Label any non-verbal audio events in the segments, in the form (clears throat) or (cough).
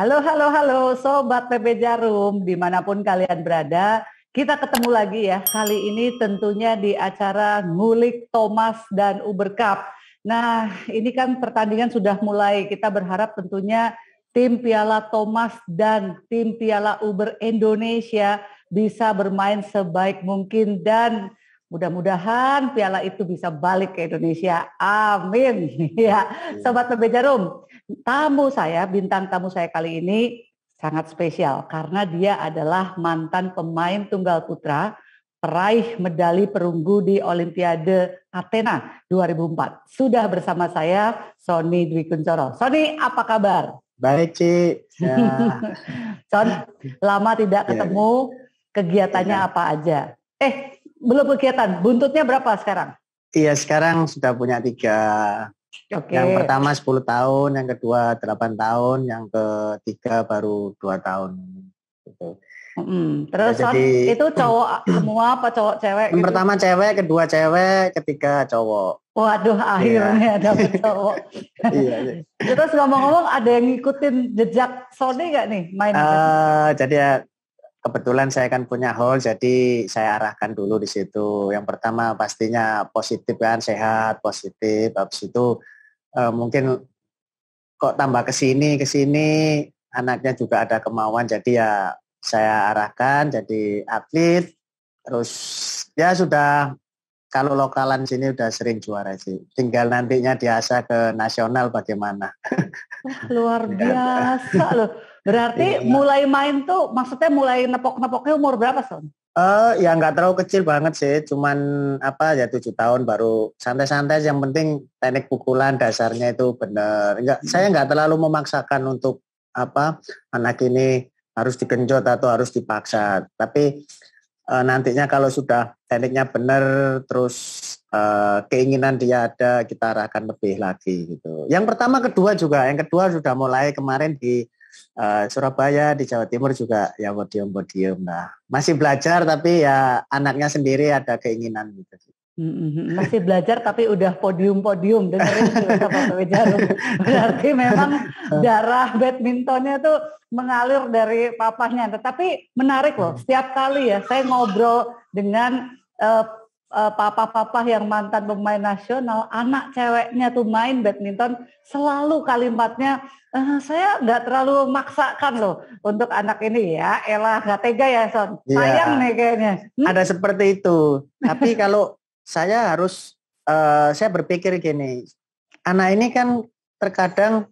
Halo, halo, halo Sobat PP Jarum, dimanapun kalian berada, kita ketemu lagi ya. Kali ini tentunya di acara Ngulik Thomas dan Uber Cup. Nah, ini kan pertandingan sudah mulai. Kita berharap tentunya tim Piala Thomas dan tim Piala Uber Indonesia bisa bermain sebaik mungkin dan mudah-mudahan piala itu bisa balik ke Indonesia. Amin. (laughs) Ya, sobat PB Jarum, tamu saya, bintang tamu saya kali ini sangat spesial karena dia adalah mantan pemain tunggal putra peraih medali perunggu di Olimpiade Athena 2004. Sudah bersama saya Sony Dwi Kuncoro. Sony, apa kabar? Baik, Ci. Ya. (laughs) Son, lama tidak ya. ketemu. Kegiatannya ya. apa aja? Eh, belum kegiatan. Buntutnya berapa sekarang? Iya, sekarang sudah punya tiga Okay. Yang pertama 10 tahun, yang kedua 8 tahun, yang ketiga baru 2 tahun. Gitu. Hmm. Terus ya, jadi, itu cowok semua apa cowok cewek? Yang gitu? pertama cewek, kedua cewek, ketiga cowok. Waduh, iya. akhirnya yeah. ada cowok. (laughs) Iya, iya. Terus ngomong-ngomong, ada yang ngikutin jejak Sony gak nih main? Uh, jadi ya kebetulan saya kan punya hall jadi saya arahkan dulu di situ. Yang pertama pastinya positif kan sehat positif. Habis itu e, mungkin kok tambah ke sini ke sini anaknya juga ada kemauan jadi ya saya arahkan jadi atlet terus ya sudah kalau lokalan sini udah sering juara sih. Tinggal nantinya diasah ke nasional bagaimana. Luar (laughs) iya. biasa loh. Berarti iya, iya. mulai main tuh maksudnya mulai nepok-nepoknya umur berapa, Son? Eh, uh, ya nggak terlalu kecil banget sih, cuman apa ya tujuh tahun baru santai-santai. Yang penting teknik pukulan dasarnya itu benar. Enggak, hmm. saya nggak terlalu memaksakan untuk apa anak ini harus digenjot atau harus dipaksa. Tapi uh, nantinya kalau sudah tekniknya benar, terus uh, keinginan dia ada, kita arahkan lebih lagi gitu. Yang pertama, kedua juga, yang kedua sudah mulai kemarin di Eh, Surabaya di Jawa Timur juga ya podium-podium. Nah, masih belajar tapi ya anaknya sendiri ada keinginan gitu. mm Masih belajar tapi udah podium-podium Berarti memang (laughs) darah badmintonnya tuh mengalir dari papahnya. Tetapi menarik loh, setiap kali ya saya ngobrol dengan eh, Eh, papa-papa yang mantan pemain nasional, anak ceweknya tuh main badminton, selalu kalimatnya, eh, saya nggak terlalu maksakan loh untuk anak ini ya, elah nggak tega ya Son, ya, sayang nih kayaknya. Hmm? Ada seperti itu, tapi (laughs) kalau saya harus, uh, saya berpikir gini, anak ini kan terkadang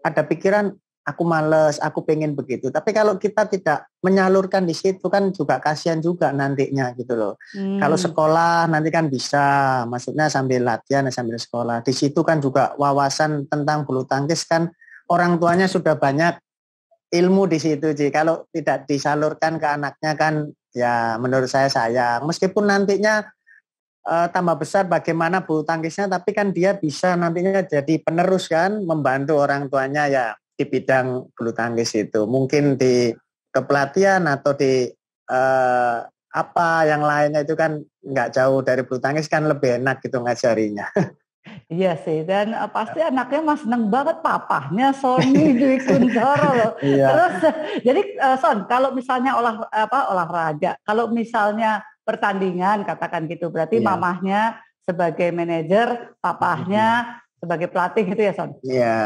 ada pikiran aku males, aku pengen begitu. Tapi kalau kita tidak menyalurkan di situ kan juga kasihan juga nantinya gitu loh. Hmm. Kalau sekolah nanti kan bisa, maksudnya sambil latihan ya, sambil sekolah. Di situ kan juga wawasan tentang bulu tangkis kan orang tuanya sudah banyak ilmu di situ Jadi Kalau tidak disalurkan ke anaknya kan ya menurut saya sayang. Meskipun nantinya uh, tambah besar bagaimana bulu tangkisnya tapi kan dia bisa nantinya jadi penerus kan membantu orang tuanya ya di bidang bulu tangkis itu. Mungkin di kepelatihan atau di eh, apa yang lainnya itu kan nggak jauh dari bulu tangkis kan lebih enak gitu ngajarinya. (laughs) Iya sih, dan uh, pasti anaknya mas seneng banget papahnya Sony (laughs) Dwi Kuntoro loh. Iya. Terus (laughs) jadi uh, Son, kalau misalnya olah apa olahraga, kalau misalnya pertandingan katakan gitu, berarti iya. mamahnya sebagai manajer, papahnya mm sebagai pelatih gitu ya Son? Iya.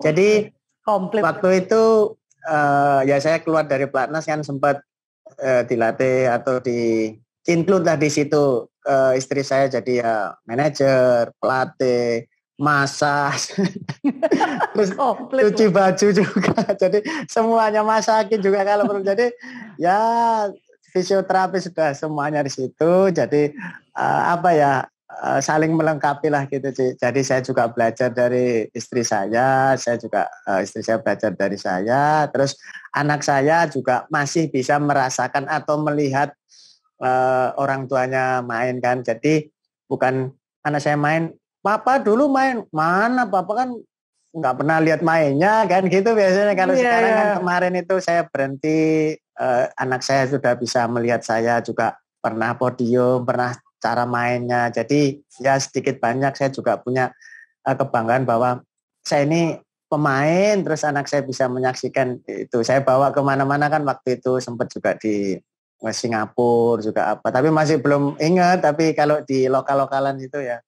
Jadi oh, komplit waktu itu uh, ya saya keluar dari pelatnas kan sempat uh, dilatih atau di include lah di situ uh, istri saya jadi ya manajer pelatih masak (laughs) terus komplit cuci baju juga (laughs) jadi semuanya masakin juga kalau perlu jadi ya fisioterapi sudah semuanya di situ jadi uh, apa ya Eh, saling melengkapi lah gitu sih. jadi saya juga belajar dari istri saya saya juga uh, istri saya belajar dari saya terus anak saya juga masih bisa merasakan atau melihat uh, orang tuanya main kan jadi bukan anak saya main papa dulu main mana papa kan nggak pernah lihat mainnya kan gitu biasanya kalau yeah, sekarang yeah. kan iya. kemarin itu saya berhenti uh, anak saya sudah bisa melihat saya juga pernah podium pernah cara mainnya. Jadi ya sedikit banyak saya juga punya eh, kebanggaan bahwa saya ini pemain, terus anak saya bisa menyaksikan itu. Saya bawa kemana-mana kan waktu itu sempat juga di eh, Singapura juga apa. Tapi masih belum ingat. Tapi kalau di lokal-lokalan itu ya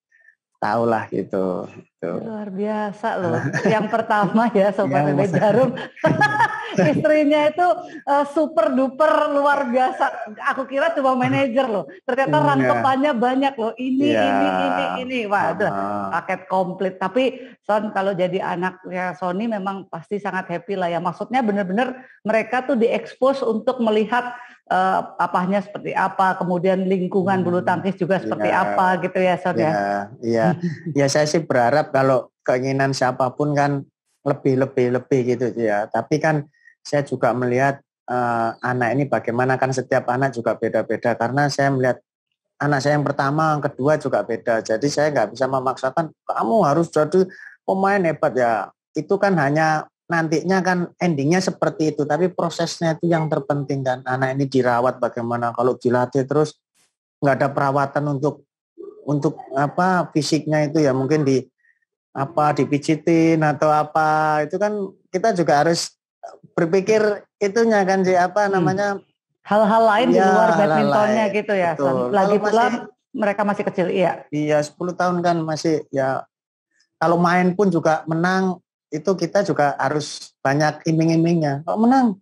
tahulah gitu. gitu. Luar biasa loh. (laughs) Yang pertama ya Sobat Bebe Jarum. (laughs) istrinya itu uh, super duper luar biasa. Aku kira cuma manajer loh. Ternyata hmm, yeah. Iya. banyak loh. Ini yeah. ini ini ini. Wah, uh-huh. paket komplit. Tapi Son kalau jadi anaknya Sony memang pasti sangat happy lah ya. Maksudnya benar-benar mereka tuh diekspos untuk melihat uh, apanya seperti apa, kemudian lingkungan bulu hmm, tangkis juga iya. seperti apa gitu ya Son ya. Iya, iya, ya saya sih berharap kalau keinginan siapapun kan lebih lebih lebih gitu ya. Tapi kan saya juga melihat uh, anak ini bagaimana kan setiap anak juga beda-beda karena saya melihat anak saya yang pertama, yang kedua juga beda. Jadi saya nggak bisa memaksakan kamu harus jadi pemain hebat ya. Itu kan hanya nantinya kan endingnya seperti itu, tapi prosesnya itu yang terpenting dan Anak ini dirawat bagaimana kalau dilatih terus nggak ada perawatan untuk untuk apa fisiknya itu ya mungkin di apa dipijitin atau apa itu kan kita juga harus berpikir itunya kan si apa hmm. namanya hal-hal lain ya, di iya, luar badmintonnya gitu ya. Betul. Lagi pula mereka masih kecil iya. Iya 10 tahun kan masih ya kalau main pun juga menang itu kita juga harus banyak iming-imingnya. Kalau menang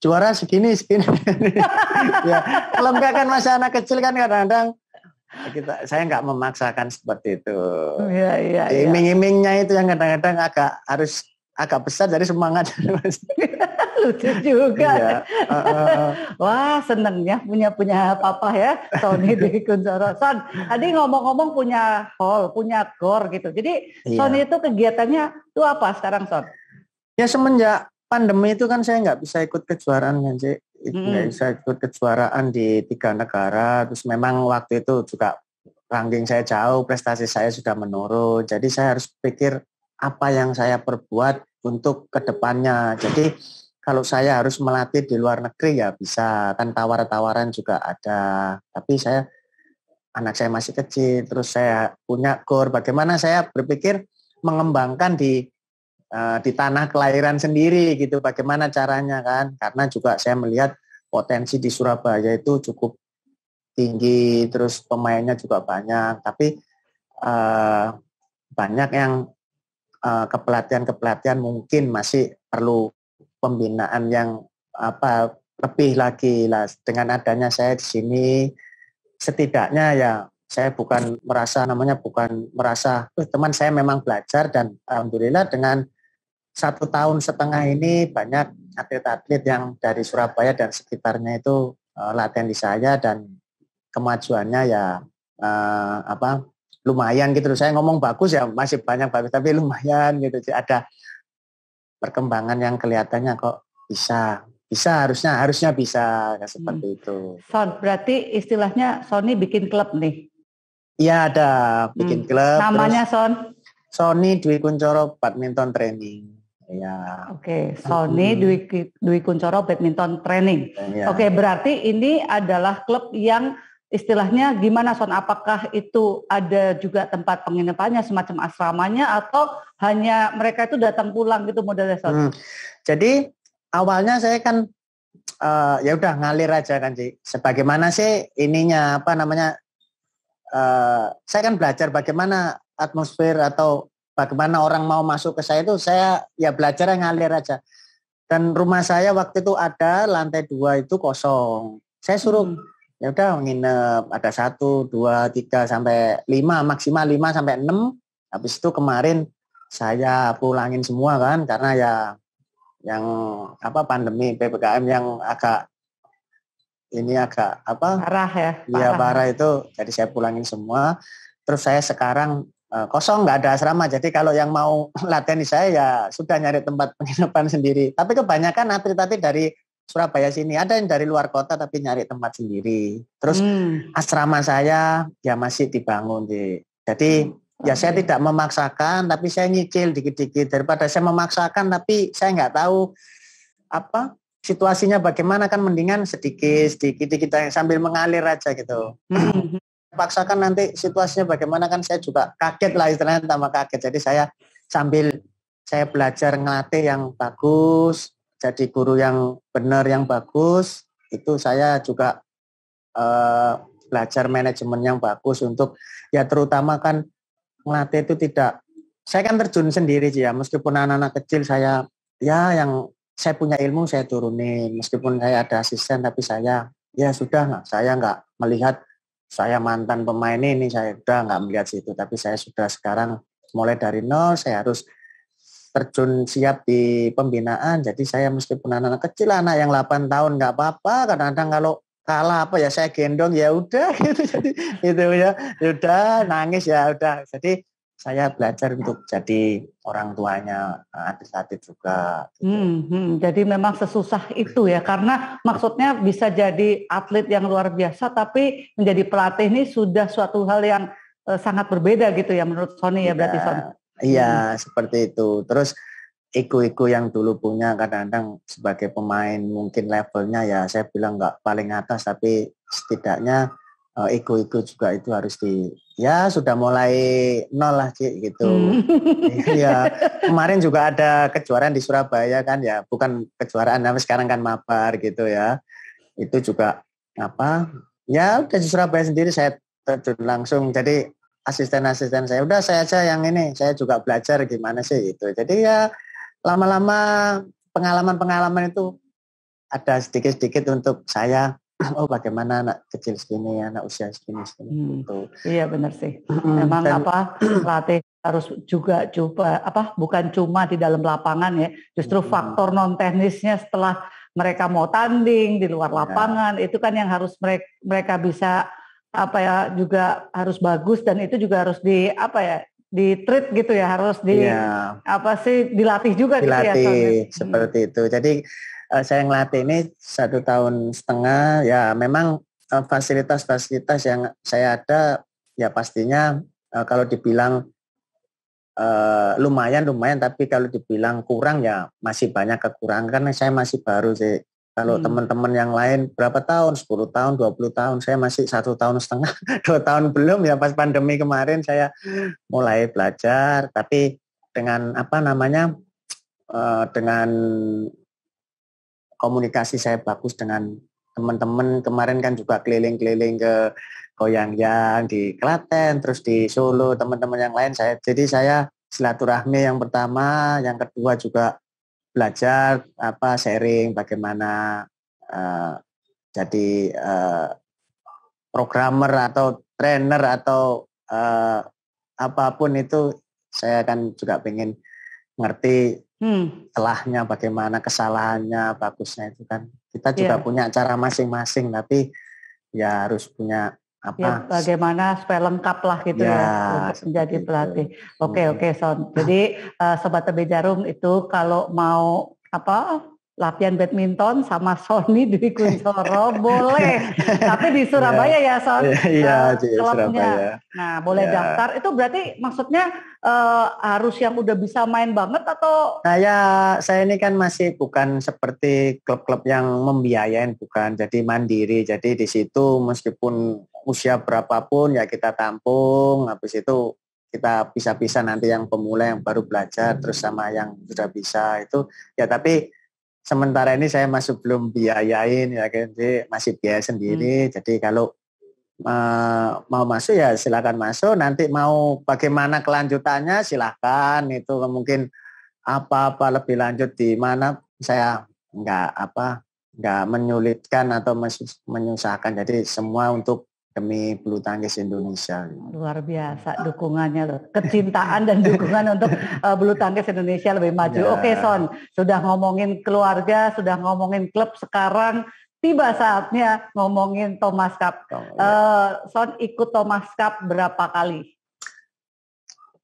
juara segini segini. (laughs) ya, kalau enggak kan masih anak kecil kan kadang-kadang ya kita saya nggak memaksakan seperti itu. Iya, iya iya. Iming-imingnya itu yang kadang-kadang agak harus agak besar dari semangat. (laughs) Lucu juga. Iya. Uh, uh, Wah ya punya punya papa ya Sony di Kuncoro. Son, tadi ngomong-ngomong punya hall, punya gor gitu. Jadi iya. Sony itu kegiatannya itu apa sekarang Son? Ya semenjak pandemi itu kan saya nggak bisa ikut kejuaraan kan sih. Nggak hmm. bisa ikut kejuaraan di tiga negara. Terus memang waktu itu juga ranking saya jauh, prestasi saya sudah menurun. Jadi saya harus pikir apa yang saya perbuat untuk kedepannya. Jadi kalau saya harus melatih di luar negeri ya bisa, kan tawar-tawaran juga ada. Tapi saya anak saya masih kecil, terus saya punya kor. Bagaimana saya berpikir mengembangkan di eh, di tanah kelahiran sendiri gitu. Bagaimana caranya kan? Karena juga saya melihat potensi di Surabaya itu cukup tinggi, terus pemainnya juga banyak. Tapi uh, banyak yang Eh, kepelatihan-kepelatihan mungkin masih perlu pembinaan yang apa lebih lagi lah dengan adanya saya di sini setidaknya ya saya bukan merasa namanya bukan merasa eh, teman saya memang belajar dan alhamdulillah dengan satu tahun setengah ini banyak atlet-atlet yang dari Surabaya dan sekitarnya itu uh, latihan di saya dan kemajuannya ya uh, apa lumayan gitu saya ngomong bagus ya masih banyak bagus tapi lumayan gitu ada perkembangan yang kelihatannya kok bisa bisa harusnya harusnya bisa ya, seperti hmm. itu. Son berarti istilahnya Sony bikin klub nih. Iya ada hmm. bikin hmm. klub. Namanya terus, Son. Sony Dwi Kuncoro Badminton Training. Ya. Oke, okay. Sony hmm. Dwi Dwi Kuncoro Badminton Training. Ya. Oke, okay, berarti ini adalah klub yang istilahnya gimana son apakah itu ada juga tempat penginapannya semacam asramanya atau hanya mereka itu datang pulang gitu modelnya son hmm. jadi awalnya saya kan uh, ya udah ngalir aja kan sih sebagaimana sih ininya apa namanya uh, saya kan belajar bagaimana atmosfer atau bagaimana orang mau masuk ke saya itu saya ya belajar ngalir aja dan rumah saya waktu itu ada lantai dua itu kosong saya suruh hmm ya udah nginep ada satu dua tiga sampai lima maksimal lima sampai enam habis itu kemarin saya pulangin semua kan karena ya yang apa pandemi ppkm yang agak ini agak apa parah ya iya, parah. ya parah itu jadi saya pulangin semua terus saya sekarang e, kosong nggak ada asrama jadi kalau yang mau latihan (laughs) di saya ya sudah nyari tempat penginapan sendiri tapi kebanyakan atlet-atlet dari Surabaya sini ada yang dari luar kota tapi nyari tempat sendiri. Terus hmm. asrama saya ya masih dibangun di. Jadi hmm. ya saya tidak memaksakan tapi saya nyicil dikit-dikit daripada saya memaksakan tapi saya nggak tahu apa situasinya bagaimana kan mendingan sedikit sedikit kita sambil mengalir aja gitu. Hmm. Paksakan nanti situasinya bagaimana kan saya juga kaget lah istilahnya tambah kaget. Jadi saya sambil saya belajar ngelatih yang bagus, jadi guru yang benar yang bagus itu saya juga uh, belajar manajemen yang bagus untuk ya terutama kan ngelatih itu tidak saya kan terjun sendiri sih ya meskipun anak-anak kecil saya ya yang saya punya ilmu saya turunin meskipun saya ada asisten tapi saya ya sudah nggak saya nggak melihat saya mantan pemain ini saya sudah nggak melihat situ tapi saya sudah sekarang mulai dari nol saya harus terjun siap di pembinaan. Jadi saya meskipun anak-anak kecil, anak yang 8 tahun nggak apa-apa. Kadang-kadang kalau kalah apa ya saya gendong ya udah (laughs) gitu jadi itu ya. ya udah nangis ya udah jadi saya belajar untuk jadi orang tuanya atlet-atlet juga. Gitu. Hmm, hmm, jadi memang sesusah itu ya karena maksudnya bisa jadi atlet yang luar biasa tapi menjadi pelatih ini sudah suatu hal yang eh, sangat berbeda gitu ya menurut Sony ya, ya berarti iya. Sony Iya, hmm. seperti itu. Terus iku-iku yang dulu punya kadang-kadang sebagai pemain mungkin levelnya ya saya bilang nggak paling atas tapi setidaknya iku eh, iku-iku juga itu harus di ya sudah mulai nol lah Cik, gitu. Hmm. (laughs) ya kemarin juga ada kejuaraan di Surabaya kan ya bukan kejuaraan tapi sekarang kan mabar gitu ya. Itu juga apa ya udah di Surabaya sendiri saya terjun langsung jadi asisten-asisten saya udah saya aja yang ini saya juga belajar gimana sih itu jadi ya lama-lama pengalaman-pengalaman itu ada sedikit-sedikit untuk saya (clears throat) oh bagaimana anak kecil segini anak usia segini segini hmm. gitu iya benar sih memang Dan, apa (clears throat) latih harus juga coba apa bukan cuma di dalam lapangan ya justru hmm. faktor non teknisnya setelah mereka mau tanding di luar iya. lapangan ya. itu kan yang harus mereka mereka bisa apa ya juga harus bagus dan itu juga harus di apa ya di treat gitu ya harus di yeah. apa sih dilatih juga dilatih gitu ya, soalnya. Hmm. seperti itu jadi eh, saya ngelatih ini satu tahun setengah ya memang eh, fasilitas-fasilitas yang saya ada ya pastinya eh, kalau dibilang uh, lumayan lumayan tapi kalau dibilang kurang ya masih banyak kekurangan karena saya masih baru sih kalau hmm. teman-teman yang lain berapa tahun, 10 tahun, 20 tahun, saya masih satu tahun setengah, (laughs) dua tahun belum ya pas pandemi kemarin saya mulai belajar, tapi dengan apa namanya eh, dengan komunikasi saya bagus dengan teman-teman kemarin kan juga keliling-keliling ke Goyang-yang di Klaten, terus di Solo, teman-teman yang lain saya. Jadi saya silaturahmi yang pertama, yang kedua juga belajar apa sharing bagaimana uh, jadi uh, programmer atau trainer atau uh, apapun itu saya kan juga pengen ngerti hmm. telahnya bagaimana kesalahannya bagusnya itu kan kita juga yeah. punya cara masing-masing tapi ya harus punya Ya, apa ya, bagaimana supaya lengkap lah gitu ya, ya untuk menjadi pelatih. Oke okay, oke Son. Jadi uh, sobat tebe jarum itu kalau mau apa latihan badminton sama Sony di Kuncoro (laughs) boleh. Tapi di iya. Surabaya ya Son. Iya, iya eh, di Surabaya. Nah, boleh yeah. daftar. Itu berarti maksudnya uh, harus yang udah bisa main banget atau Nah, ya saya ini kan masih bukan seperti klub-klub yang membiayain bukan. Jadi mandiri. Jadi di situ meskipun usia berapapun ya kita tampung habis itu kita bisa-bisa nanti yang pemula yang baru belajar terus sama yang sudah bisa itu ya tapi sementara ini saya masih belum biayain ya kan jadi masih biaya sendiri hmm. jadi kalau eh, mau masuk ya silakan masuk nanti mau bagaimana kelanjutannya silakan itu mungkin apa-apa lebih lanjut di mana saya nggak apa nggak menyulitkan atau menyusahkan jadi semua untuk kami bulu tangkis Indonesia. Luar biasa dukungannya loh, kecintaan dan dukungan untuk uh, bulu tangkis Indonesia lebih maju. Ya. Oke Son, sudah ngomongin keluarga, sudah ngomongin klub sekarang tiba saatnya ngomongin Thomas Cup. Oh, ya. uh, Son ikut Thomas Cup berapa kali?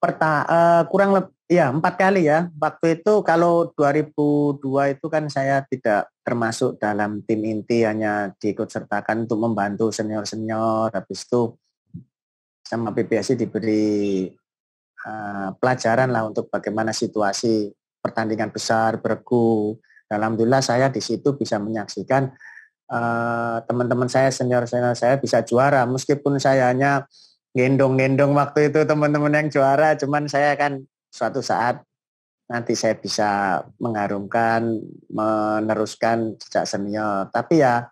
perta uh, kurang lebih ya empat kali ya waktu itu kalau 2002 itu kan saya tidak termasuk dalam tim inti hanya diikut sertakan untuk membantu senior senior habis itu sama PPSI diberi uh, pelajaran lah untuk bagaimana situasi pertandingan besar bergu alhamdulillah saya di situ bisa menyaksikan eh, teman-teman uh, teman -teman saya senior senior saya bisa juara meskipun saya hanya gendong-gendong waktu itu teman-teman yang juara cuman saya kan suatu saat nanti saya bisa mengharumkan meneruskan jejak senior tapi ya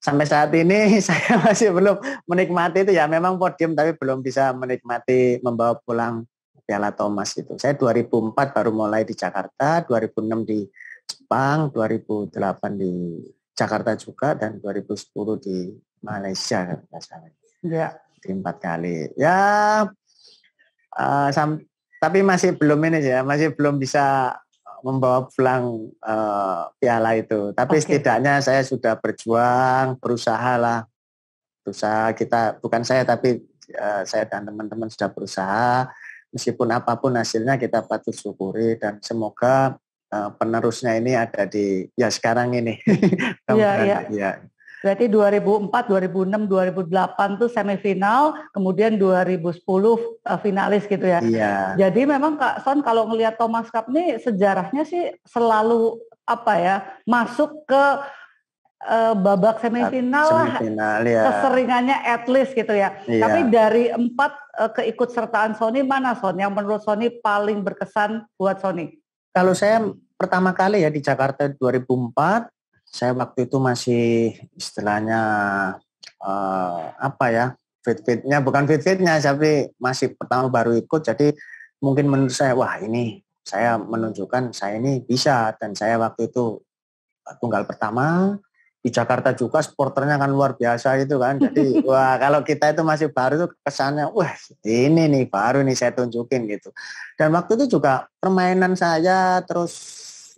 sampai saat ini (laughs) saya masih belum menikmati itu ya memang podium tapi belum bisa menikmati membawa pulang Piala Thomas itu. Saya 2004 baru mulai di Jakarta, 2006 di Jepang, 2008 di Jakarta juga dan 2010 di Malaysia kalau Ya empat kali ya uh, sam tapi masih belum ini ya masih belum bisa membawa pulang uh, piala itu tapi okay. setidaknya saya sudah berjuang berusaha lah berusaha kita bukan saya tapi uh, saya dan teman-teman sudah berusaha meskipun apapun hasilnya kita patut syukuri dan semoga uh, penerusnya ini ada di ya sekarang ini. (laughs) Iya. Berarti 2004, 2006, 2008 tuh semifinal, kemudian 2010 uh, eh, finalis gitu ya. Iya. Jadi memang Kak Son kalau ngelihat Thomas Cup nih sejarahnya sih selalu apa ya, masuk ke uh, babak semifinal, semifinal Ya. Keseringannya at least gitu ya. Iya. Tapi dari empat uh, keikutsertaan Sony mana Son yang menurut Sony paling berkesan buat Sony? Kalau saya pertama kali ya di Jakarta 2004 saya waktu itu masih istilahnya uh, apa ya fit-fitnya bukan fit-fitnya tapi masih pertama baru ikut jadi mungkin menurut saya wah ini saya menunjukkan saya ini bisa dan saya waktu itu eh, tunggal pertama di Jakarta juga sporternya kan luar biasa itu kan jadi (laughs) wah kalau kita itu masih baru tuh kesannya wah ini nih baru nih saya tunjukin gitu dan waktu itu juga permainan saya terus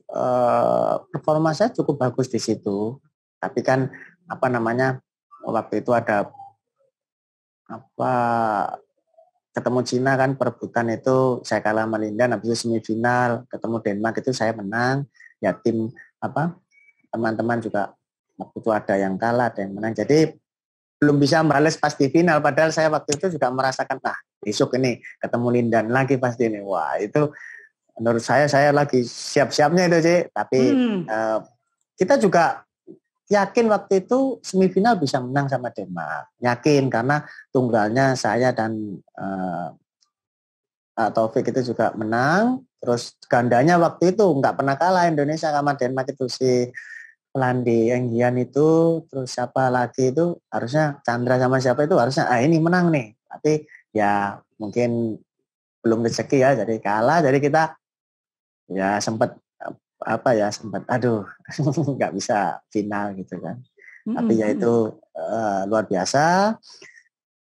Eh, performa saya cukup bagus di situ. Tapi kan apa namanya waktu itu ada apa ketemu Cina kan perebutan itu saya kalah melinda, Lindan habis itu semifinal ketemu Denmark itu saya menang ya tim apa teman-teman juga waktu itu ada yang kalah ada yang menang jadi belum bisa balas pasti final padahal saya waktu itu juga merasakan ah besok ini ketemu Lindan lagi pasti ini wah itu menurut saya saya lagi siap-siapnya itu sih tapi hmm. uh, kita juga yakin waktu itu semifinal bisa menang sama Denmark yakin karena tunggalnya saya dan uh, uh, Taufik itu juga menang terus gandanya waktu itu nggak pernah kalah Indonesia sama Denmark itu si Landi Enggian itu terus siapa lagi itu harusnya Chandra sama siapa itu harusnya ah ini menang nih tapi ya mungkin belum rezeki ya jadi kalah jadi kita ya sempat apa ya sempat aduh (laughs) nggak bisa final gitu kan mm-hmm. tapi ya itu uh, luar biasa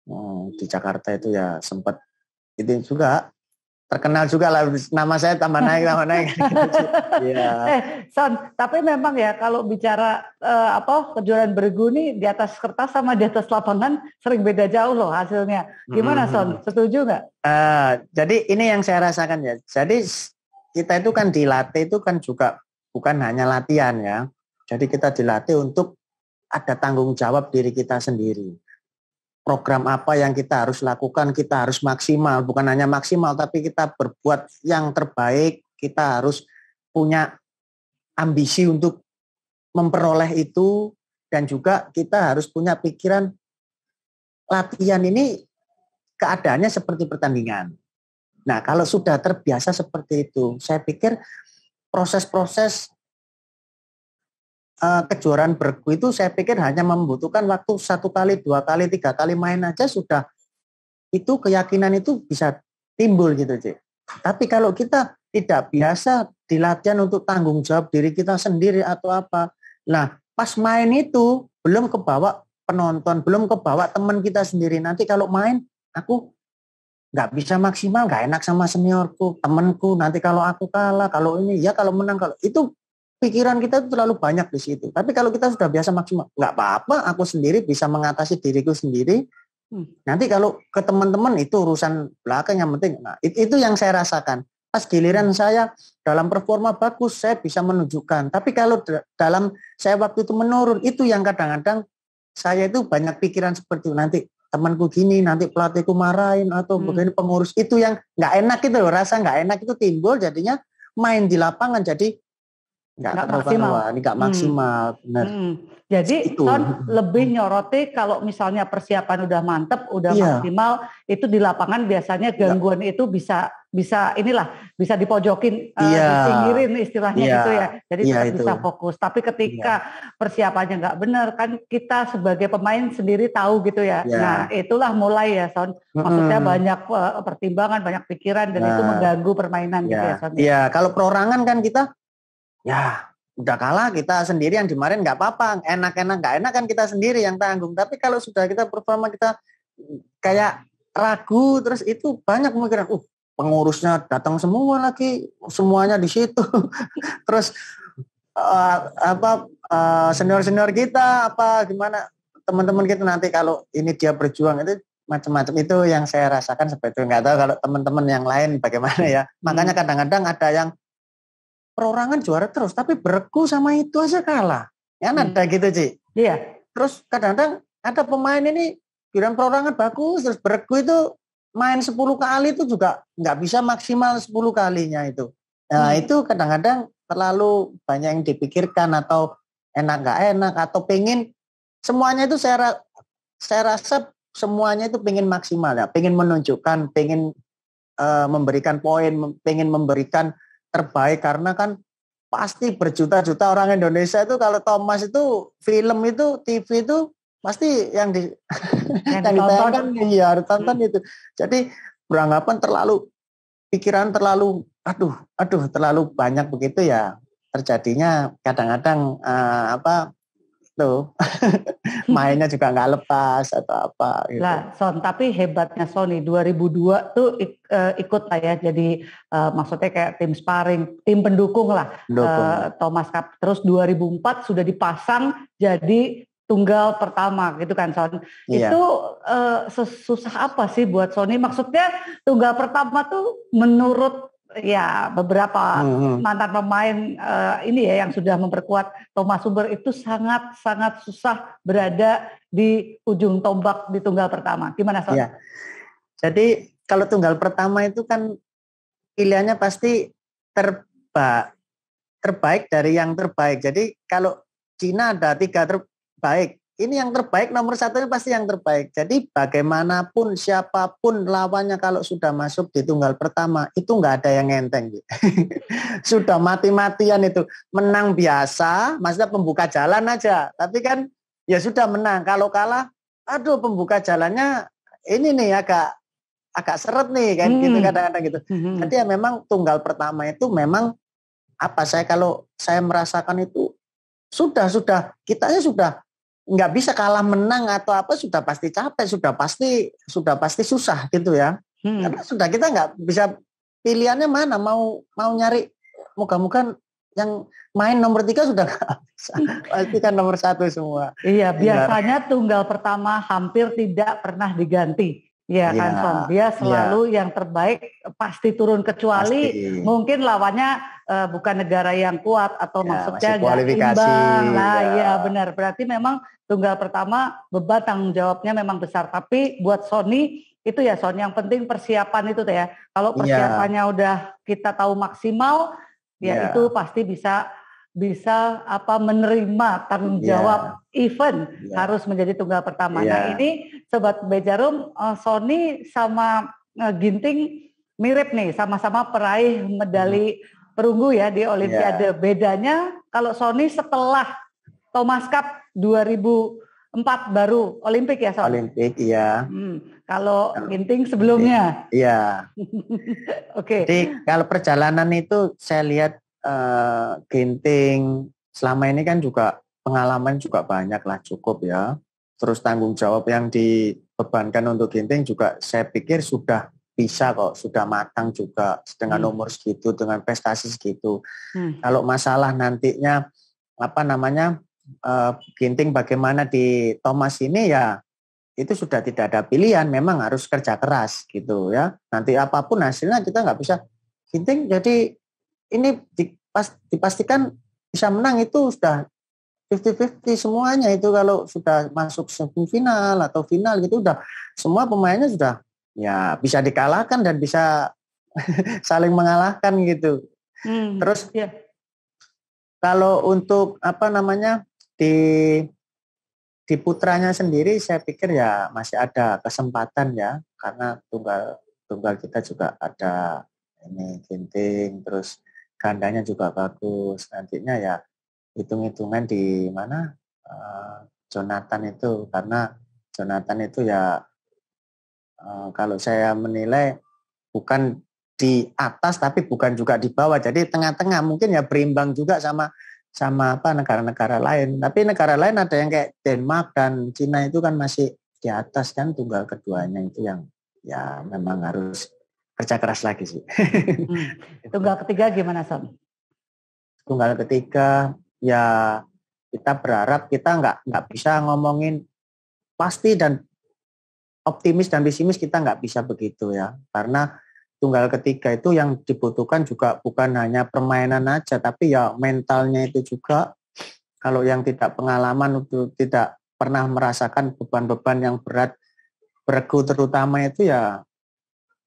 nah, di Jakarta itu ya sempat itu juga terkenal juga lah nama saya tambah naik tambah naik. (laughs) yeah. (laughs) eh, Son, tapi memang ya kalau bicara uh, apa kejuaraan bergu ini di atas kertas sama di atas lapangan sering beda jauh loh hasilnya. Gimana hmm. Son? Setuju nggak? Uh, jadi ini yang saya rasakan ya. Jadi kita itu kan dilatih itu kan juga bukan hanya latihan ya. Jadi kita dilatih untuk ada tanggung jawab diri kita sendiri. Program apa yang kita harus lakukan, kita harus maksimal. Bukan hanya maksimal, tapi kita berbuat yang terbaik. Kita harus punya ambisi untuk memperoleh itu. Dan juga kita harus punya pikiran latihan ini keadaannya seperti pertandingan Nah, kalau sudah terbiasa seperti itu, saya pikir proses-proses uh, kejuaraan bergu itu saya pikir hanya membutuhkan waktu satu kali, dua kali, tiga kali main aja sudah itu keyakinan itu bisa timbul gitu, sih. Tapi kalau kita tidak biasa dilatihan untuk tanggung jawab diri kita sendiri atau apa. Nah, pas main itu belum kebawa penonton, belum kebawa teman kita sendiri. Nanti kalau main, aku nggak bisa maksimal nggak enak sama seniorku temanku nanti kalau aku kalah kalau ini ya kalau menang kalau itu pikiran kita itu terlalu banyak di situ tapi kalau kita sudah biasa maksimal nggak apa-apa aku sendiri bisa mengatasi diriku sendiri hmm. nanti kalau ke teman-teman itu urusan belakang yang penting nah itu, yang saya rasakan pas giliran hmm. saya dalam performa bagus saya bisa menunjukkan tapi kalau dalam saya waktu itu menurun itu yang kadang-kadang saya itu banyak pikiran seperti itu nanti temanku gini nanti pelatihku marahin atau hmm. pengurus itu yang nggak enak itu loh rasa nggak enak itu timbul jadinya main di lapangan jadi nggak maksimal ini nggak hmm. maksimal hmm. benar hmm. jadi itu. Hmm, hmm, lebih nyoroti kalau misalnya persiapan udah mantep udah yeah. maksimal itu di lapangan biasanya gangguan yeah. itu bisa bisa inilah bisa dipojokin yeah. uh, iya. disingkirin istilahnya yeah. gitu ya jadi yeah, tetap bisa fokus tapi ketika yeah. persiapannya nggak benar kan kita sebagai pemain sendiri tahu gitu ya yeah. nah itulah mulai ya son maksudnya hmm. banyak uh, pertimbangan banyak pikiran dan nah. itu mengganggu permainan yeah. gitu iya. ya son ya yeah. kalau perorangan kan kita ya udah kalah kita sendiri yang kemarin nggak apa-apa enak-enak Gak enak kan kita sendiri yang tanggung tapi kalau sudah kita performa kita kayak ragu terus itu banyak pemikiran uh pengurusnya datang semua lagi semuanya di situ (laughs) terus uh, apa uh, eh, senior senior kita apa gimana teman-teman kita nanti kalau ini dia berjuang itu macam-macam itu yang saya rasakan seperti itu nggak tahu kalau teman-teman yang lain bagaimana ya hmm. makanya kadang-kadang ada yang perorangan juara terus tapi berku sama itu aja kalah ya hmm. ada gitu sih iya terus kadang-kadang ada pemain ini bilang perorangan bagus terus berku itu main 10 kali itu juga nggak bisa maksimal 10 kalinya itu. Nah, hmm. itu kadang-kadang terlalu banyak yang dipikirkan atau enak nggak enak atau pengen semuanya itu saya saya rasa semuanya itu pengen maksimal ya, pengen menunjukkan, pengen uh, eh, memberikan poin, pengen memberikan terbaik karena kan pasti berjuta-juta orang Indonesia itu kalau Thomas itu film itu TV itu pasti yang di yang, (laughs) yang ditayangkan iya ditonton hmm. itu jadi beranggapan terlalu pikiran terlalu aduh aduh terlalu banyak begitu ya terjadinya kadang-kadang uh, apa tuh (laughs) mainnya juga nggak lepas atau apa gitu. Lah, Son, tapi hebatnya Sony 2002 tuh ik, uh, ikut lah ya jadi uh, maksudnya kayak tim sparring, tim pendukung lah uh, Thomas Cup. Terus 2004 sudah dipasang jadi tunggal pertama gitu kan Son. Iya. Itu uh, eh, susah apa sih buat Sony? Maksudnya tunggal pertama tuh menurut ya beberapa hmm. mantan pemain uh, ini ya yang sudah memperkuat Thomas Suber itu sangat sangat susah berada di ujung tombak di tunggal pertama. Gimana Son? Iya. Jadi kalau tunggal pertama itu kan pilihannya pasti terba terbaik dari yang terbaik. Jadi kalau Cina ada tiga ter baik. Ini yang terbaik nomor satu ini pasti yang terbaik. Jadi bagaimanapun siapapun lawannya kalau sudah masuk di tunggal pertama itu nggak ada yang enteng. Gitu. (laughs) sudah mati-matian itu menang biasa, maksudnya pembuka jalan aja. Tapi kan ya sudah menang. Kalau kalah, aduh pembuka jalannya ini nih agak agak seret nih kan hmm. gitu kadang-kadang gitu. Hmm. Jadi ya memang tunggal pertama itu memang apa saya kalau saya merasakan itu sudah sudah kitanya sudah nggak bisa kalah menang atau apa sudah pasti capek sudah pasti sudah pasti susah gitu ya hmm. karena sudah kita nggak bisa pilihannya mana mau mau nyari moga-moga yang main nomor tiga sudah nggak bisa (laughs) pasti kan nomor satu semua iya, iya biasanya tunggal pertama hampir tidak pernah diganti ya, ya kan Son dia iya. selalu ya. yang terbaik pasti turun kecuali pasti. mungkin lawannya uh, bukan negara yang kuat atau ya, maksudnya nggak imbang. Nah, ya. ya benar. Berarti memang tunggal pertama beban tanggung jawabnya memang besar. Tapi buat Sony itu ya Sony yang penting persiapan itu ya. Kalau iya. persiapannya yeah. udah kita tahu maksimal, yeah. ya iya. itu pasti bisa bisa apa menerima tanggung iya. jawab yeah. event yeah. harus menjadi tunggal pertama. Yeah. Nah ini sobat Bejarum, eh, Sony sama eh, Ginting mirip nih, sama-sama peraih medali hmm. perunggu ya di Olimpiade. Yeah. Bedanya kalau Sony setelah Thomas Cup 2004 baru Olimpik ya soalnya. Olimpik iya. Hmm. Kalau Ginting sebelumnya. Iya. (laughs) Oke. okay. Jadi kalau perjalanan itu saya lihat uh, Ginting selama ini kan juga pengalaman juga banyak lah cukup ya. Terus tanggung jawab yang dibebankan untuk Ginting juga saya pikir sudah bisa kok sudah matang juga dengan hmm. umur segitu dengan prestasi segitu hmm. kalau masalah nantinya apa namanya Eh, Ginting bagaimana di Thomas ini ya itu sudah tidak ada pilihan memang harus kerja keras gitu ya nanti apapun hasilnya kita nggak bisa Ginting jadi ini dipastikan bisa menang itu sudah 50-50 semuanya itu kalau sudah masuk semifinal atau final gitu udah semua pemainnya sudah ya bisa dikalahkan dan bisa (laughs) saling mengalahkan gitu hmm, terus ya kalau untuk apa namanya di di putranya sendiri saya pikir ya masih ada kesempatan ya karena tunggal tunggal kita juga ada ini ginting terus gandanya juga bagus nantinya ya hitung-hitungan di mana uh, Jonathan itu karena Jonathan itu ya uh, kalau saya menilai bukan di atas tapi bukan juga di bawah jadi tengah-tengah mungkin ya berimbang juga sama sama apa negara-negara lain. Tapi negara lain ada yang kayak Denmark dan Cina itu kan masih di atas kan tunggal keduanya itu yang ya memang harus kerja keras lagi sih. Hmm. (laughs) Gitu. Tunggal ketiga gimana Son? Tunggal ketiga ya kita berharap kita nggak nggak bisa ngomongin pasti dan optimis dan pesimis kita nggak bisa begitu ya karena tunggal ketiga itu yang dibutuhkan juga bukan hanya permainan aja tapi ya mentalnya itu juga kalau yang tidak pengalaman itu tidak pernah merasakan beban-beban yang berat bergu terutama itu ya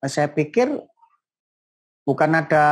saya pikir bukan ada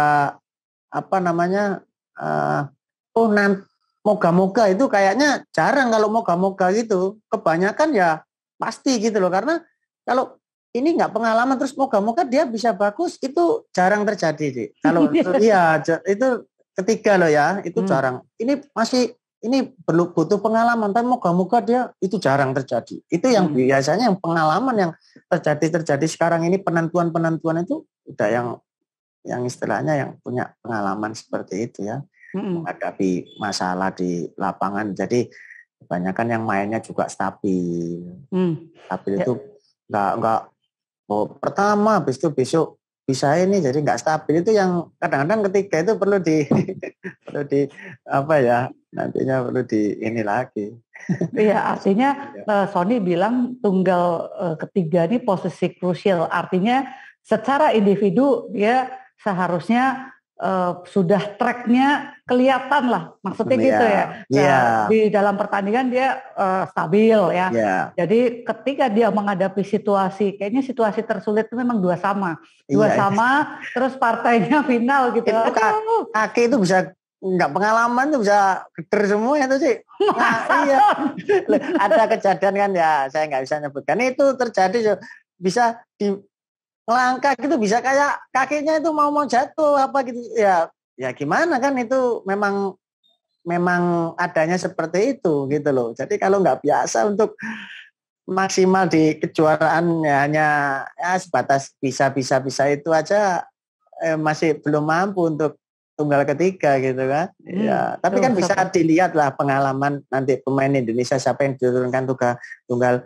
apa namanya uh, oh nanti moga-moga itu kayaknya jarang kalau moga-moga gitu kebanyakan ya pasti gitu loh karena kalau ini nggak pengalaman terus moga-moga dia bisa bagus itu jarang terjadi sih. Kalau (laughs) iya, iya itu ketiga loh ya, itu hmm. jarang. Ini masih ini perlu butuh pengalaman tapi moga-moga dia itu jarang terjadi. Itu yang hmm. biasanya yang pengalaman yang terjadi terjadi sekarang ini penentuan-penentuan itu udah yang yang istilahnya yang punya pengalaman seperti itu ya hmm. menghadapi masalah di lapangan. Jadi kebanyakan yang mainnya juga stabil. Hmm. Stabil ya. itu nggak nggak oh, pertama habis itu besok bisa ini jadi nggak stabil itu yang kadang-kadang ketika itu perlu di (laughs) perlu di apa ya nantinya perlu di ini lagi Iya, (laughs) artinya ya. Sony bilang tunggal eh, ketiga ini posisi krusial. Artinya secara individu dia seharusnya uh, sudah tracknya kelihatan lah maksudnya yeah. Hmm, gitu ya iya. Iya. nah, yeah. di dalam pertandingan dia uh, stabil ya yeah. jadi ketika dia menghadapi situasi kayaknya situasi tersulit itu memang dua sama dua yeah. sama (laughs) terus partainya final gitu itu kaki itu bisa nggak pengalaman tuh bisa geder semua itu ya, sih. Nah, iya. Ada kejadian kan ya saya nggak bisa nyebutkan itu terjadi bisa di langkah gitu bisa kayak kakinya itu mau mau jatuh apa gitu ya ya gimana kan itu memang memang adanya seperti itu gitu loh jadi kalau nggak biasa untuk maksimal di kejuaraan ya hanya ya sebatas bisa bisa bisa itu aja eh, masih belum mampu untuk tunggal ketiga gitu kan. Hmm. Ya, tapi kan kan bisa sampai. dilihat lah pengalaman nanti pemain Indonesia siapa yang diturunkan tugas tunggal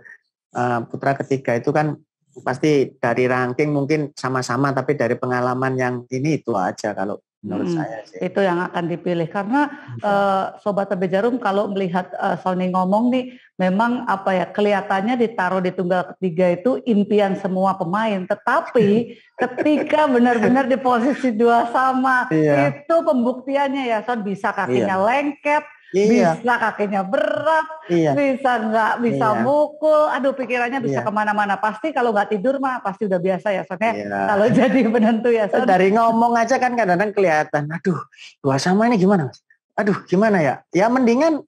eh, putra ketiga itu kan pasti dari ranking mungkin sama-sama tapi dari pengalaman yang ini itu aja kalau menurut hmm, saya sih. Itu yang akan dipilih karena uh, sobat tebe Jarum kalau melihat uh, Sony ngomong nih memang apa ya kelihatannya ditaruh di tunggal ketiga itu impian semua pemain tetapi (laughs) ketika benar-benar di posisi dua sama iya. itu pembuktiannya ya Son bisa kakinya iya. lengket Iya. Bisa kakinya berat, iya. bisa nggak bisa iya. mukul. Aduh pikirannya bisa iya. kemana-mana. Pasti kalau nggak tidur mah pasti udah biasa ya. Soalnya iya. kalau jadi penentu ya. Son. Dari ngomong aja kan kadang-kadang kelihatan. Aduh, dua sama ini gimana mas? Aduh, gimana ya? Ya mendingan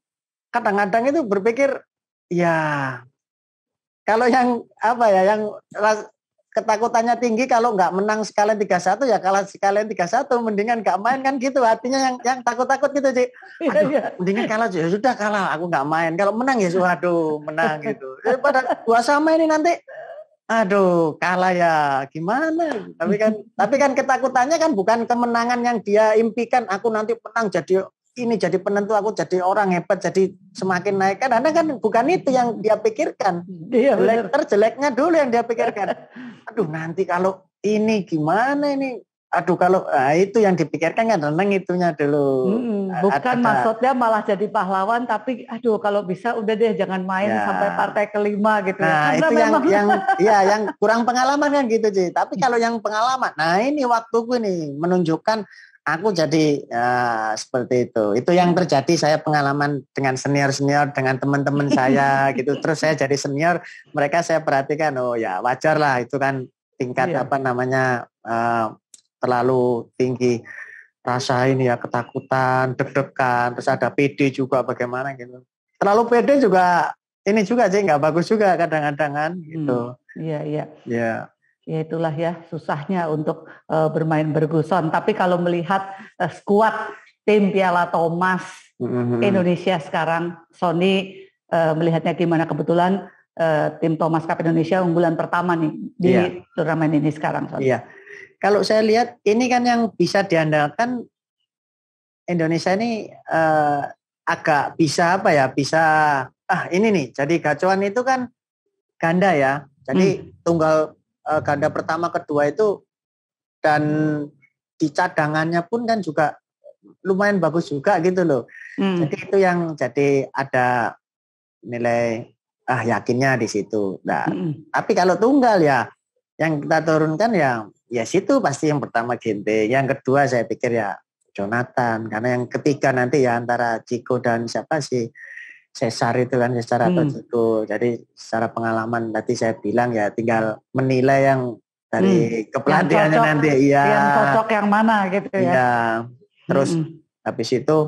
kadang-kadang itu berpikir ya kalau yang apa ya yang ketakutannya tinggi kalau nggak menang sekalian tiga satu ya kalah sekalian tiga satu mendingan nggak main kan gitu hatinya yang yang takut-takut gitu sih iya, iya. mendingan kalah ya sudah kalah aku nggak main kalau menang ya waduh menang gitu daripada ya dua sama ini nanti aduh kalah ya gimana tapi kan tapi kan ketakutannya kan bukan kemenangan yang dia impikan aku nanti menang jadi ini jadi penentu aku jadi orang hebat jadi semakin naik kan anda kan bukan itu yang dia pikirkan iya, jelek terjeleknya dulu yang dia pikirkan (laughs) aduh nanti kalau ini gimana ini aduh kalau nah itu yang dipikirkan kan renang itunya dulu hmm, ah, bukan Ada, maksudnya malah jadi pahlawan tapi aduh kalau bisa udah deh jangan main ya. sampai partai kelima gitu ya. nah Karena itu memang... yang yang (laughs) ya yang kurang pengalaman kan gitu sih tapi kalau yang pengalaman nah ini waktuku nih menunjukkan aku jadi uh, seperti itu. Itu yang terjadi saya pengalaman dengan senior-senior, dengan teman-teman saya (laughs) gitu. Terus saya jadi senior, mereka saya perhatikan, oh ya wajar lah itu kan tingkat iya. apa namanya uh, terlalu tinggi rasa ini ya ketakutan, deg-degan, terus ada PD juga bagaimana gitu. Terlalu PD juga ini juga sih nggak bagus juga kadang-kadang kan gitu. Hmm, iya iya. Iya. Yeah ya itulah ya susahnya untuk uh, bermain berguson. Tapi kalau melihat uh, skuad tim Piala Thomas mm-hmm. Indonesia sekarang, Sony uh, melihatnya gimana kebetulan uh, tim Thomas Cup Indonesia unggulan pertama nih di yeah. turnamen ini sekarang. Sony. Iya. Yeah. Kalau saya lihat ini kan yang bisa diandalkan Indonesia ini uh, agak bisa apa ya bisa ah ini nih jadi kacauan itu kan ganda ya jadi hmm. tunggal uh, ganda pertama kedua itu dan di cadangannya pun kan juga lumayan bagus juga gitu loh. Hmm. Jadi itu yang jadi ada nilai ah yakinnya di situ. Nah, hmm. tapi kalau tunggal ya yang kita turunkan ya ya situ pasti yang pertama Gente, yang kedua saya pikir ya Jonathan karena yang ketiga nanti ya antara Ciko dan siapa sih sesar itu kan secara hmm. tertentu. Jadi secara pengalaman tadi saya bilang ya tinggal menilai yang dari hmm. kepelatihannya nanti Iya. Yang cocok yang mana gitu ya. Iya. Terus hmm. habis itu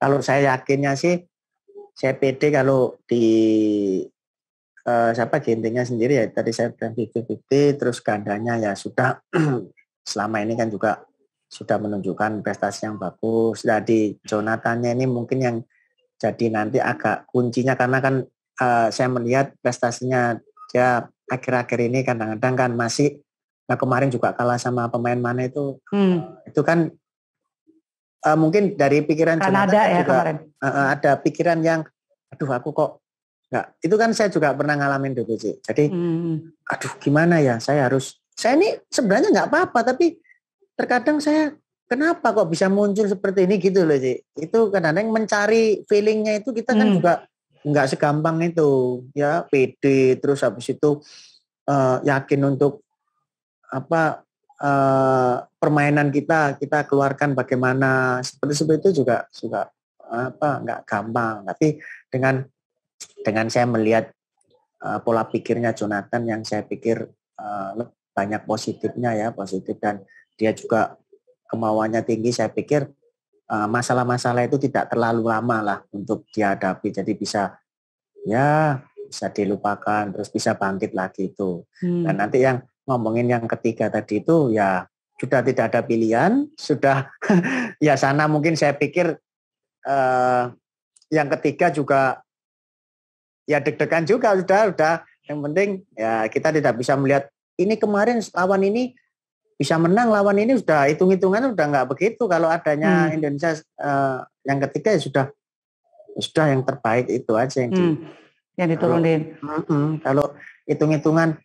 kalau saya yakinnya sih saya pede kalau di eh, siapa gentingnya sendiri ya tadi saya bilang fifty terus gandanya ya sudah (clears throat) selama ini kan juga sudah menunjukkan prestasi yang bagus. jadi nah, jonatannya Jonathannya ini mungkin yang jadi nanti agak kuncinya karena kan uh, saya melihat prestasinya dia akhir-akhir ini kadang-kadang kan masih nah kemarin juga kalah sama pemain mana itu hmm. uh, itu kan uh, mungkin dari pikiran kan ada ya juga, kemarin uh, ada pikiran yang aduh aku kok nggak itu kan saya juga pernah ngalamin dulu sih jadi hmm. aduh gimana ya saya harus saya ini sebenarnya nggak apa-apa tapi terkadang saya kenapa kok bisa muncul seperti ini gitu loh sih itu kadang yang mencari feelingnya itu kita kan hmm. juga nggak segampang itu ya pede terus habis itu uh, yakin untuk apa uh, permainan kita kita keluarkan bagaimana seperti seperti itu juga juga apa nggak gampang tapi dengan dengan saya melihat uh, pola pikirnya Jonathan yang saya pikir uh, banyak positifnya ya positif dan dia juga kemauannya tinggi saya pikir eh, masalah-masalah itu tidak terlalu lama lah untuk dihadapi jadi bisa ya bisa dilupakan terus bisa bangkit lagi itu hmm. dan nanti yang ngomongin yang ketiga tadi itu ya sudah tidak ada pilihan sudah (laughs) ya sana mungkin saya pikir uh, yang ketiga juga ya deg-degan juga sudah sudah yang penting ya kita tidak bisa melihat ini kemarin lawan ini bisa menang lawan ini sudah hitung-hitungan sudah nggak begitu kalau adanya hmm. Indonesia uh, yang ketiga ya sudah sudah yang terbaik itu aja yang hmm. di, yang diturunin. Kalau, kalau hitung-hitungan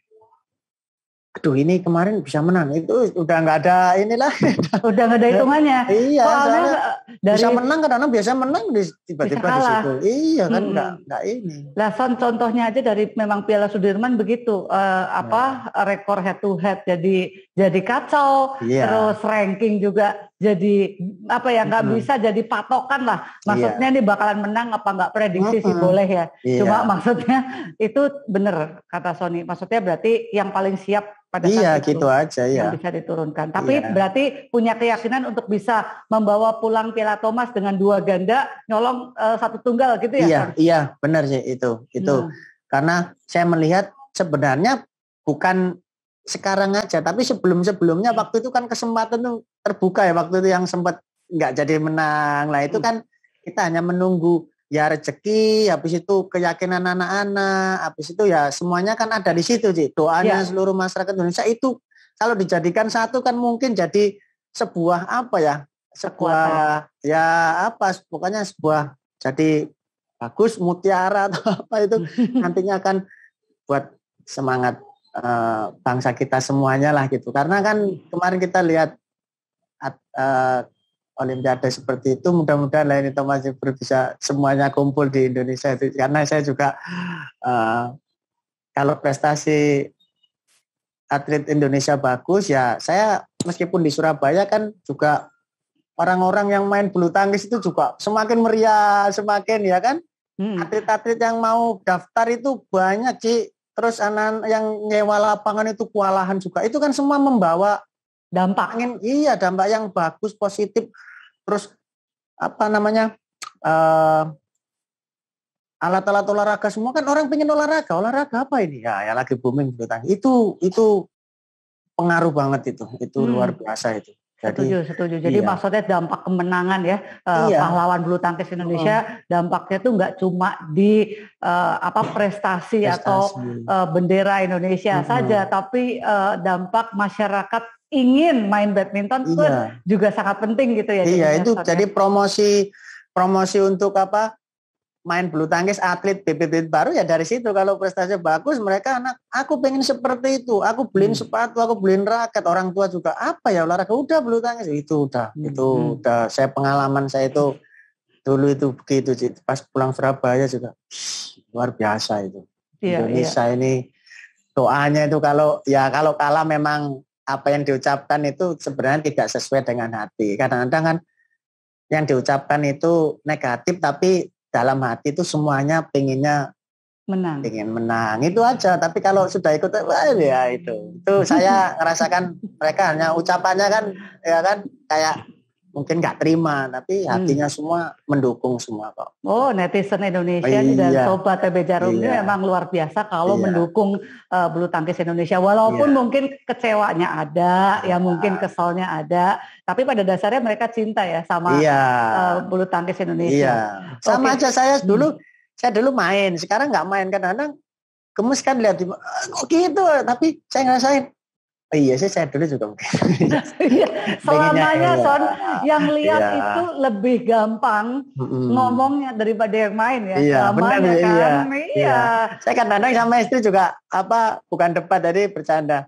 aduh ini kemarin bisa menang itu udah nggak ada inilah (laughs) udah nggak ada hitungannya (laughs) iya soalnya dari, bisa menang kadang-kadang biasa menang tiba-tiba di situ iya kan hmm. nggak hmm. nggak ini lah contohnya aja dari memang Piala Sudirman begitu uh, apa ya. rekor head to head jadi jadi kacau iya. terus ranking juga jadi apa ya nggak hmm. bisa jadi patokan lah maksudnya yeah. ini bakalan menang apa nggak prediksi hmm. sih boleh ya yeah. cuma maksudnya (laughs) itu benar kata Sony maksudnya berarti yang paling siap pada iya, saat itu gitu aja ya. yeah. bisa diturunkan tapi yeah. berarti punya keyakinan untuk bisa membawa pulang Piala Thomas dengan dua ganda nyolong uh, satu tunggal gitu ya iya kan? yeah, benar sih itu itu mm. karena saya melihat sebenarnya bukan sekarang aja tapi sebelum sebelumnya hmm. waktu itu kan kesempatan tuh terbuka ya waktu itu yang sempat nggak jadi menang lah itu hmm. kan kita hanya menunggu ya rezeki habis itu keyakinan anak-anak habis itu ya semuanya kan ada di situ sih doanya ya. seluruh masyarakat Indonesia itu kalau dijadikan satu kan mungkin jadi sebuah apa ya sebuah apa? ya apa pokoknya sebuah jadi bagus mutiara (laughs) atau apa itu (laughs) nantinya akan buat semangat uh, bangsa kita semuanya lah gitu karena kan hmm. kemarin kita lihat uh, Olimpiade seperti itu mudah-mudahan lainnya Thomas masih bisa semuanya kumpul di Indonesia itu karena saya juga uh, kalau prestasi atlet Indonesia bagus ya saya meskipun di Surabaya kan juga orang-orang yang main bulu tangkis itu juga semakin meriah semakin ya kan atlet hmm. atlet-atlet yang mau daftar itu banyak sih terus anak yang nyewa lapangan itu kewalahan juga itu kan semua membawa dampaknya iya dampak yang bagus positif terus apa namanya alat eh, alat-alat olahraga semua kan orang pengen olahraga olahraga apa ini ya, ya lagi booming gitu kan. itu itu pengaruh banget itu itu hmm. luar biasa itu jadi, setuju, setuju. Jadi iya. maksudnya dampak kemenangan ya uh, iya. pahlawan bulu tangkis Indonesia hmm. dampaknya tuh nggak cuma di uh, apa prestasi, prestasi atau uh, bendera Indonesia hmm. saja, tapi uh, dampak masyarakat ingin main badminton iya. pun juga sangat penting gitu ya. Iya itu ya. jadi promosi promosi untuk apa main bulu tangkis atlet bibit baru ya dari situ kalau prestasi bagus mereka anak aku pengen seperti itu aku beliin hmm. sepatu aku beliin raket orang tua juga apa ya olahraga udah bulu tangkis itu udah hmm. itu hmm. udah saya pengalaman saya itu dulu itu begitu pas pulang Surabaya juga luar biasa itu iya, Indonesia iya. ini doanya itu kalau ya kalau kalah memang apa yang diucapkan itu sebenarnya tidak sesuai dengan hati. Kadang-kadang kan yang diucapkan itu negatif tapi dalam hati itu semuanya pengennya menang. Pengen menang itu aja. Tapi kalau sudah ikut wah ya itu. Itu saya (laughs) ngerasakan mereka hanya ucapannya kan ya kan kayak mungkin nggak terima tapi hmm. hatinya hmm. semua mendukung semua kok. Oh netizen Indonesia oh, iya. dan sobat TB Jarum iya. ini memang luar biasa kalau iya. mendukung uh, bulu tangkis Indonesia walaupun iya. mungkin kecewanya ada ya iya. ya mungkin kesalnya ada tapi pada dasarnya mereka cinta ya sama iya. uh, bulu tangkis Indonesia. Iya. Sama okay. aja saya dulu hmm. saya dulu main sekarang nggak main kan, kadang gemes kan lihat eh, kok gitu tapi saya ngerasain iya sih saya dulu juga mungkin. Iya, selamanya soal iya. Son yang lihat iya. itu lebih gampang mm-hmm. ngomongnya daripada yang main ya. Iya, Selamanya benar, iya. kan. Iya. iya. Saya kan kadang sama istri juga apa bukan debat dari bercanda.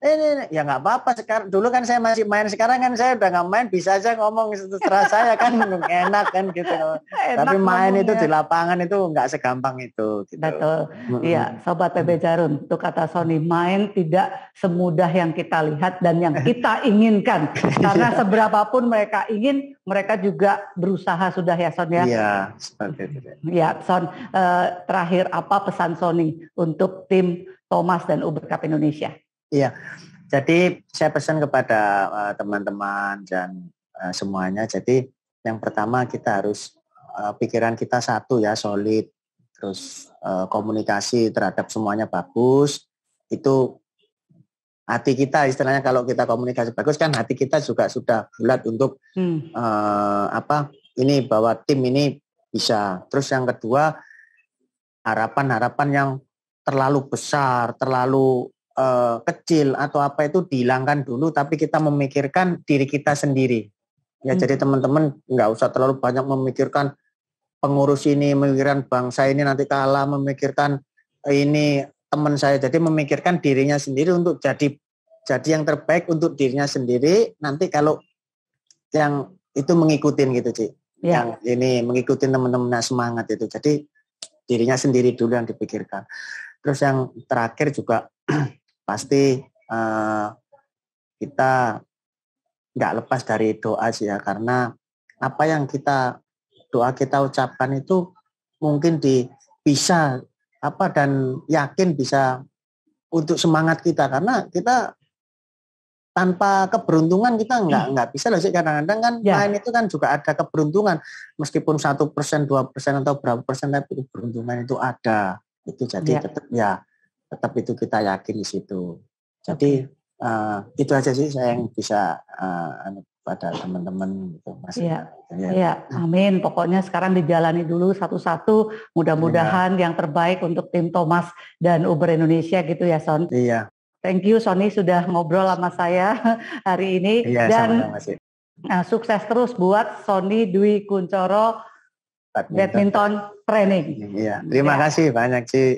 Eh, ini, ya nggak apa-apa sekarang dulu kan saya masih main sekarang kan saya udah nggak main bisa aja ngomong setelah saya kan (laughs) enak kan gitu enak tapi main ngomongnya. itu ya. di lapangan itu nggak segampang itu gitu. betul iya -hmm. sobat PB Jarum itu kata Sony main tidak semudah yang kita lihat dan yang kita (laughs) inginkan karena iya. seberapapun mereka ingin mereka juga berusaha sudah ya Son ya iya seperti itu ya Son eh, terakhir apa pesan Sony untuk tim Thomas dan Uber Cup Indonesia Iya. Jadi saya pesan kepada eh, teman-teman uh, dan uh, semuanya. Jadi yang pertama kita harus uh, pikiran kita satu ya solid, terus uh, komunikasi terhadap semuanya bagus. Itu hati kita istilahnya kalau kita komunikasi bagus kan hati kita juga sudah bulat untuk hmm. uh, apa ini bahwa tim ini bisa. Terus yang kedua harapan-harapan yang terlalu besar, terlalu Eh, kecil atau apa itu dihilangkan dulu tapi kita memikirkan diri kita sendiri ya hmm. jadi teman-teman nggak usah terlalu banyak memikirkan pengurus ini memikirkan bangsa ini nanti kalah memikirkan ini teman saya jadi memikirkan dirinya sendiri untuk jadi jadi yang terbaik untuk dirinya sendiri nanti kalau yang itu mengikuti gitu cik ya. yang ini mengikuti teman-teman semangat itu jadi dirinya sendiri dulu yang dipikirkan terus yang terakhir juga (clears throat) pasti uh, kita nggak lepas dari doa sih ya karena apa yang kita doa kita ucapkan itu mungkin di bisa apa dan yakin bisa untuk semangat kita karena kita tanpa keberuntungan kita nggak hmm. nggak bisa loh sih kadang-kadang kan ya. main itu kan juga ada keberuntungan meskipun satu persen dua persen atau berapa persen tapi keberuntungan itu ada itu jadi ya. tetap ya tetap itu kita yakin di situ. Jadi okay. uh, eh, itu aja sih saya yang bisa uh, pada teman-teman gitu Mas. Iya. Ya. ya, amin. Pokoknya sekarang dijalani dulu satu-satu. Mudah-mudahan iya. yang terbaik untuk tim Thomas dan Uber Indonesia gitu ya, Son. Iya. Thank you Sony sudah ngobrol sama saya (laughs) hari ini iya, dan sama -sama, nah, sukses terus buat Sony Dwi Kuncoro badminton, badminton training. Iya, terima ya. kasih banyak sih.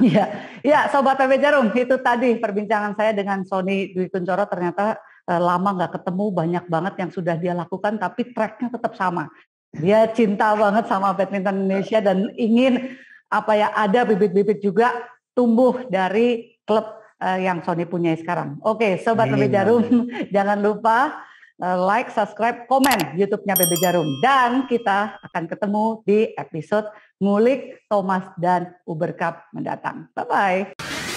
Iya, ya, Sobat PB Jarum, itu tadi perbincangan saya dengan Sony Dwi Kuncoro ternyata eh, lama nggak ketemu, banyak banget yang sudah dia lakukan, tapi tracknya tetap sama. Dia cinta banget sama badminton Indonesia dan ingin apa ya ada bibit-bibit juga tumbuh dari klub eh, yang Sony punya sekarang. Oke, Sobat PB Jarum, (laughs) jangan lupa Eh, like, subscribe, komen YouTube-nya BB Jarum. Dan kita akan ketemu di episode Ngulik Thomas dan Uber Cup mendatang. Bye-bye.